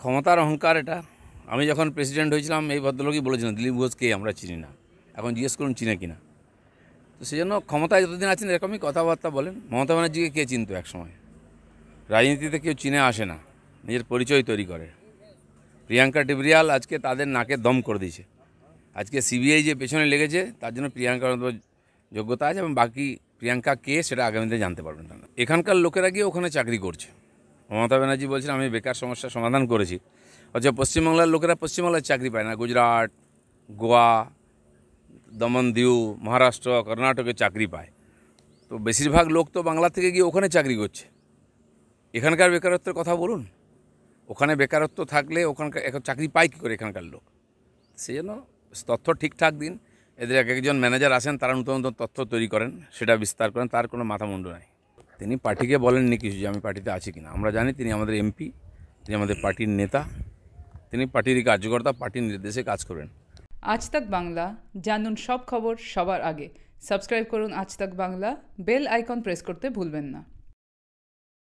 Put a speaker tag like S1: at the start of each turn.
S1: ক্ষমতার অহংকার এটা আমি যখন প্রেসিডেন্ট হয়েছিলাম এই ভদ্রলোকই
S2: বলেছিলাম দিলীপ ঘোষকে আমরা চিনি না এখন জিজ্ঞেস করুন চিনে কিনা তো সেই জন্য ক্ষমতায় যতদিন আছেন এরকমই কথাবার্তা বলেন মমতা ব্যানার্জিকে কে চিনত সময় রাজনীতিতে কেউ চিনে আসে না নিজের পরিচয় তৈরি করে প্রিয়াঙ্কা টিবরিয়াল আজকে তাদের নাকে দম করে দিয়েছে আজকে সিবিআই যে পেছনে লেগেছে তার জন্য প্রিয়াঙ্কার যোগ্যতা আছে এবং বাকি প্রিয়াঙ্কা কে সেটা আগামীতে জানতে পারবেন এখানকার লোকেরা গিয়ে ওখানে চাকরি করছে মমতা ব্যানার্জি বলছেন আমি বেকার সমস্যার সমাধান করেছি অথচ পশ্চিমবাংলার লোকেরা পশ্চিমবাংলায় চাকরি পায় না গুজরাট গোয়া দমন দিউ মহারাষ্ট্র কর্ণাটকে চাকরি পায় তো বেশিরভাগ লোক তো বাংলা থেকে গিয়ে ওখানে চাকরি করছে এখানকার বেকারত্বের কথা বলুন ওখানে বেকারত্ব থাকলে ওখানকার এখন চাকরি পায় কী করে এখানকার লোক সেই জন্য তথ্য ঠিকঠাক দিন এদের এক একজন ম্যানেজার আসেন তারা নতুন নতুন তথ্য তৈরি করেন সেটা বিস্তার করেন তার কোনো মাথা মুন্ডু নাই তিনি পার্টিকে বলেননি কিছু যে আমি পার্টিতে আছি কিনা আমরা জানি তিনি আমাদের এমপি তিনি আমাদের পার্টির নেতা তিনি পার্টির কার্যকর্তা পার্টির নির্দেশে কাজ করেন
S1: আজ তাক বাংলা জানুন সব খবর সবার আগে সাবস্ক্রাইব করুন আজ তাক বাংলা বেল আইকন প্রেস করতে ভুলবেন না